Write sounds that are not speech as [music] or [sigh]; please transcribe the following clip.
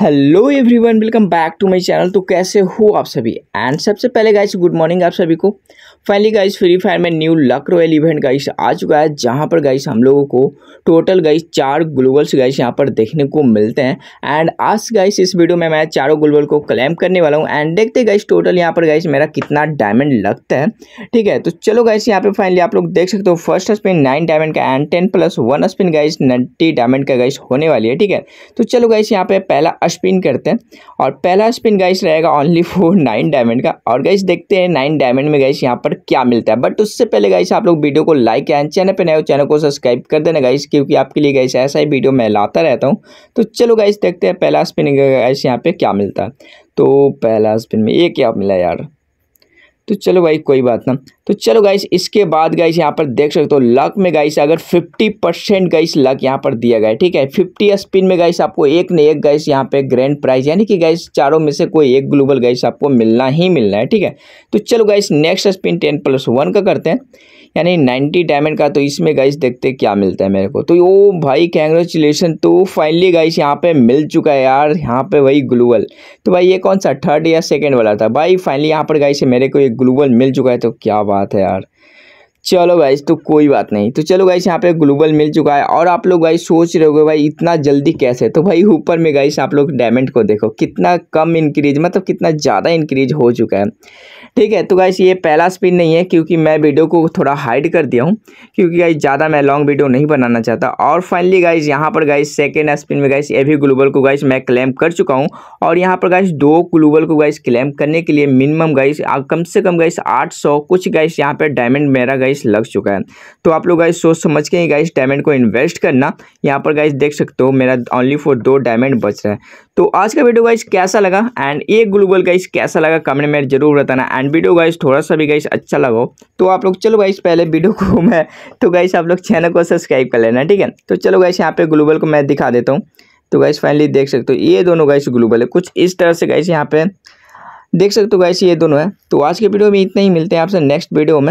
hello everyone welcome back to my channel तो कैसे हो आप सभी एंड सबसे पहले गाइस गुड मॉर्निंग आप सभी को फाइनली गाइस फ्री फायर में new luck royale event guys आ चुका है जहां पर गाइस हम लोगों को टोटल गाइस चार ग्लोबल्स गाइस यहां पर देखने को मिलते हैं एंड आज गाइस इस वीडियो में मैं चारों ग्लोबल को क्लेम करने वाला हूँ एंड देखते गाइस टोटल यहाँ पर गाइस मेरा कितना डायमंड लगता है ठीक है तो चलो गाइस यहाँ पर फाइनली आप लोग देख सकते हो फर्स्ट स्पिन नाइन डायमंड का and ten plus one spin guys ninety diamond का गाइस होने वाली है ठीक है तो चलो गाइस यहाँ पे पहला स्पिन करते हैं और पहला स्पिन गाइस रहेगा ओनली फोर नाइन डायमंड का और गाइस देखते हैं नाइन डायमंड में गाइस यहाँ पर क्या मिलता है बट उससे पहले गाइस आप लोग वीडियो को लाइक एंड चैनल पर नए हो चैनल को सब्सक्राइब कर देना गाइस क्योंकि आपके लिए गाइस ऐसा ही वीडियो मैं लाता रहता हूँ तो चलो गाइस देखते हैं पहला स्पिन गाइस यहाँ पर क्या मिलता है तो पहला स्पिन में ये क्या मिला यार तो चलो भाई कोई बात ना तो चलो गाइस इसके बाद गाइस यहाँ पर देख सकते हो लक में गाइस अगर 50 परसेंट गाइस लक यहाँ पर दिया गया ठीक है 50 स्पिन में गाइस आपको एक न एक गाइस यहाँ पे ग्रैंड प्राइज यानी कि गाइस चारों में से कोई एक ग्लोबल गाइस आपको मिलना ही मिलना है ठीक है तो चलो guys next spin ten plus one का करते हैं यानी नाइन्टी डायमंड का तो इसमें गाइस देखते क्या मिलता है मेरे को तो ओ भाई कैंग्रेचुलेसन तो फाइनली गाइस यहाँ पे मिल चुका है यार यहाँ पे वही ग्लोबल तो भाई ये कौन सा थर्ड या सेकेंड वाला था भाई फाइनली यहाँ पर गाइस मेरे को एक ग्लोबल मिल चुका है तो क्या बात बात है यार चलो गाइस तो कोई बात नहीं तो चलो गाइस यहाँ पे ग्लोबल मिल चुका है और आप लोग गाइस सोच रहे हो भाई इतना जल्दी कैसे तो भाई ऊपर में गाइस आप लोग डायमंड को देखो कितना कम इंक्रीज मतलब कितना ज़्यादा इंक्रीज हो चुका है ठीक है तो गाइस ये पहला स्पिन नहीं है क्योंकि मैं वीडियो को थोड़ा हाइड कर दिया हूँ क्योंकि गाइस ज़्यादा मैं लॉन्ग वीडियो नहीं बनाना चाहता और फाइनली गाइस यहाँ पर गाइस सेकेंड स्पिन में गाइस ए भी ग्लोबल को गाइस मैं क्लेम कर चुका हूँ और यहाँ पर गाइस दो ग्लोबल को गाइस क्लेम करने के लिए मिनिमम गाइस कम से कम गाइस आठ कुछ गाइस यहाँ पर डायमंड मेरा गाइस लग चुका है तो आप लोग गाइस सोच समझ के गाइस डायमंड को इन्वेस्ट करना यहाँ पर गाइस देख सकते हो मेरा ओनली फॉर दो डायमंड बच रहा है तो आज का वीडियो गाइस कैसा लगा एंड ये ग्लूबल गाइस कैसा लगा कमेंट में जरूर बताना एंड वीडियो गाइस थोड़ा सा भी गाइस अच्छा लगा तो आप लोग चलो गाइस पहले वीडियो को [laughs] मैं तो गाइस आप लोग चैनल को सब्सक्राइब कर लेना ठीक है तो चलो गाइस यहाँ पे ग्लूबल को मैं दिखा देता हूँ तो गाइस फाइनली देख सकते हो ये दोनों गाइस ग्लूबल है कुछ इस तरह से गाइस यहाँ पे देख सकते हो गाइस ये दोनों है तो आज के वीडियो में इतना ही मिलते हैं आपसे नेक्स्ट वीडियो में